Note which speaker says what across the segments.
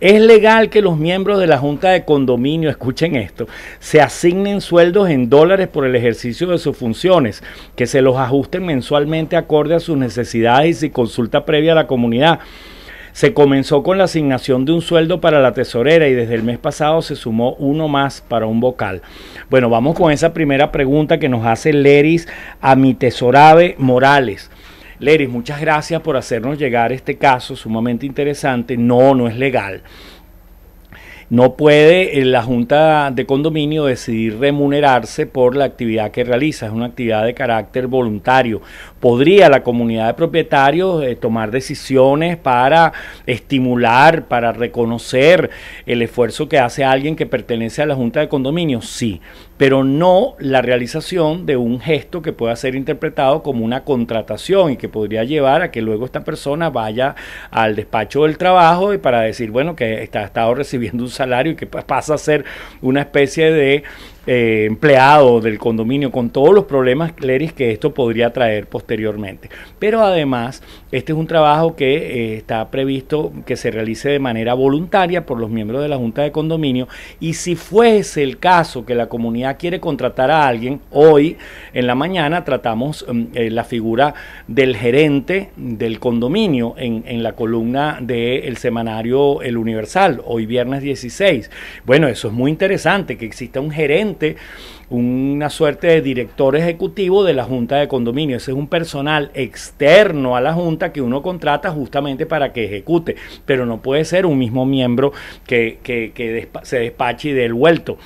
Speaker 1: ¿Es legal que los miembros de la Junta de Condominio, escuchen esto, se asignen sueldos en dólares por el ejercicio de sus funciones, que se los ajusten mensualmente acorde a sus necesidades y consulta previa a la comunidad? Se comenzó con la asignación de un sueldo para la tesorera y desde el mes pasado se sumó uno más para un vocal. Bueno, vamos con esa primera pregunta que nos hace Leris a mi tesorabe Morales. Leris, muchas gracias por hacernos llegar este caso sumamente interesante. No, no es legal. No puede eh, la Junta de Condominio decidir remunerarse por la actividad que realiza. Es una actividad de carácter voluntario podría la comunidad de propietarios eh, tomar decisiones para estimular, para reconocer el esfuerzo que hace alguien que pertenece a la Junta de Condominios? Sí, pero no la realización de un gesto que pueda ser interpretado como una contratación y que podría llevar a que luego esta persona vaya al despacho del trabajo y para decir, bueno, que está, ha estado recibiendo un salario y que pasa a ser una especie de eh, empleado del condominio, con todos los problemas, Leris, que esto podría traer posteriormente. Pero además, este es un trabajo que eh, está previsto que se realice de manera voluntaria por los miembros de la Junta de Condominio y si fuese el caso que la comunidad quiere contratar a alguien, hoy en la mañana tratamos mm, eh, la figura del gerente del condominio en, la columna del semanario El Universal, hoy viernes 16. Bueno, eso es muy interesante, que exista un gerente una suerte de director ejecutivo de la Junta de Condominio. Ese es un personal externo a la Junta que uno contrata justamente para que ejecute, pero no puede ser un mismo miembro que, se despache y dé el vuelto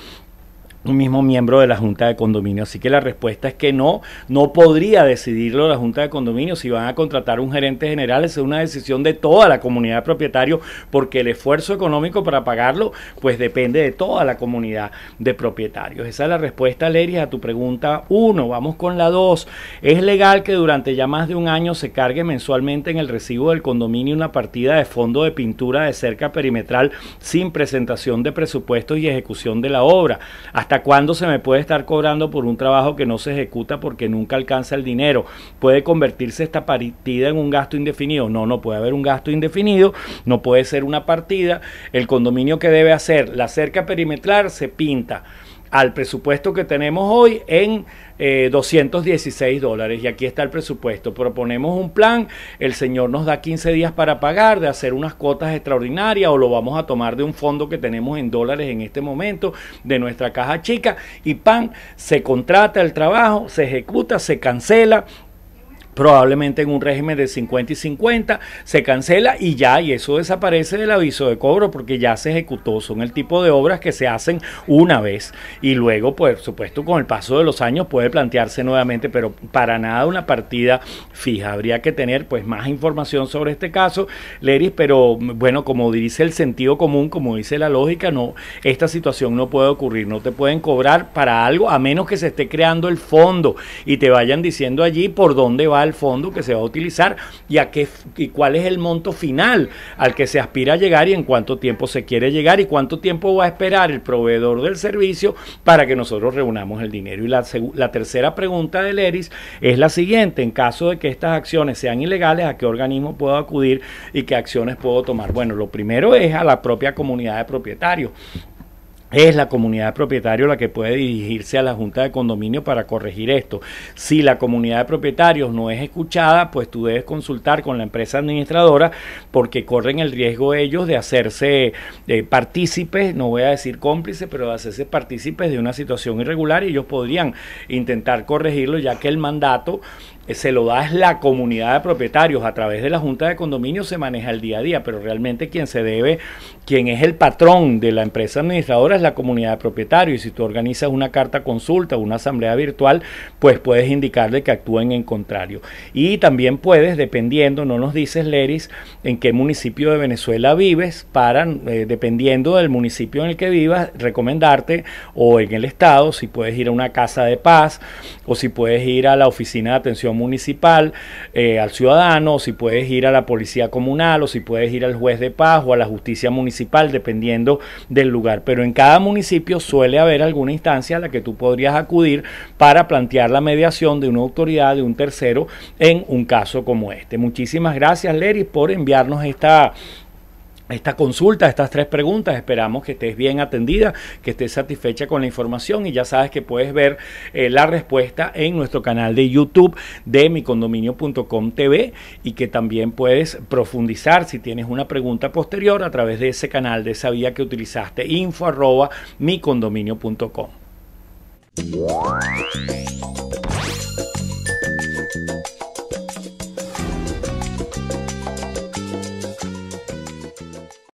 Speaker 1: un mismo miembro de la Junta de Condominio. Así que la respuesta es que no, no podría decidirlo la Junta de Condominio si van a contratar un gerente general. Es una decisión de toda la comunidad de propietarios porque el esfuerzo económico para pagarlo pues depende de toda la comunidad de propietarios. Esa es la respuesta, Leria, a tu pregunta uno Vamos con la 2. ¿Es legal que durante ya más de un año se cargue mensualmente en el recibo del condominio una partida de fondo de pintura de cerca perimetral sin presentación de presupuestos y ejecución de la obra? Hasta cuándo se me puede estar cobrando por un trabajo que no se ejecuta porque nunca alcanza el dinero? ¿Puede convertirse esta partida en un gasto indefinido? No, no puede haber un gasto indefinido, no puede ser una partida. El condominio que debe hacer la cerca perimetral se pinta al presupuesto que tenemos hoy en 216 eh, dólares. Y aquí está el presupuesto. Proponemos un plan, el señor nos da 15 días para pagar, de hacer unas cuotas extraordinarias o lo vamos a tomar de un fondo que tenemos en dólares en este momento, de nuestra caja chica. Y pan, se contrata el trabajo, se ejecuta, se cancela probablemente en un régimen de 50 y 50, se cancela y ya, y eso desaparece del aviso de cobro porque ya se ejecutó. Son el tipo de obras que se hacen una vez y luego, por supuesto, con el paso de los años puede plantearse nuevamente, pero para nada una partida fija. Habría que tener pues más información sobre este caso, Leris, pero bueno, como dice el sentido común, como dice la lógica, no, esta situación no puede ocurrir, no te pueden cobrar para algo a menos que se esté creando el fondo y te vayan diciendo allí por dónde va al fondo que se va a utilizar y, a qué, y cuál es el monto final al que se aspira a llegar y en cuánto tiempo se quiere llegar y cuánto tiempo va a esperar el proveedor del servicio para que nosotros reunamos el dinero. Y la, la tercera pregunta del ERIS es la siguiente, en caso de que estas acciones sean ilegales, ¿a qué organismo puedo acudir y qué acciones puedo tomar? Bueno, lo primero es a la propia comunidad de propietarios es la comunidad de propietarios la que puede dirigirse a la Junta de Condominio para corregir esto. Si la comunidad de propietarios no es escuchada, pues tú debes consultar con la empresa administradora porque corren el riesgo ellos de hacerse eh, partícipes, no voy a decir cómplices, pero de hacerse partícipes de una situación irregular y ellos podrían intentar corregirlo ya que el mandato eh, se lo da es la comunidad de propietarios a través de la junta de condominio se maneja el día a día pero realmente quien se debe quien es el patrón de la empresa administradora es la comunidad de propietarios y si tú organizas una carta consulta o una asamblea virtual, pues puedes indicarle que actúen en contrario. Y también puedes, dependiendo, no nos dices Leris, en qué municipio de Venezuela vives, para, eh, dependiendo del municipio en el que vivas, recomendarte o en el estado, si puedes ir a una casa de paz o si puedes ir a la oficina de atención municipal, eh, al ciudadano, o si puedes ir a la policía comunal o si puedes ir al juez de paz o a la justicia municipal, dependiendo del lugar. Pero en cada municipio suele haber alguna instancia a la que tú podrías acudir para plantear la mediación de una autoridad, de un tercero, en un caso como este. Muchísimas gracias, Lery, por enviarnos esta esta consulta, estas tres preguntas. Esperamos que estés bien atendida, que estés satisfecha con la información y ya sabes que puedes ver eh, la respuesta en nuestro canal de YouTube de micondominio.com TV y que también puedes profundizar si tienes una pregunta posterior a través de ese canal de esa vía que utilizaste, info arroba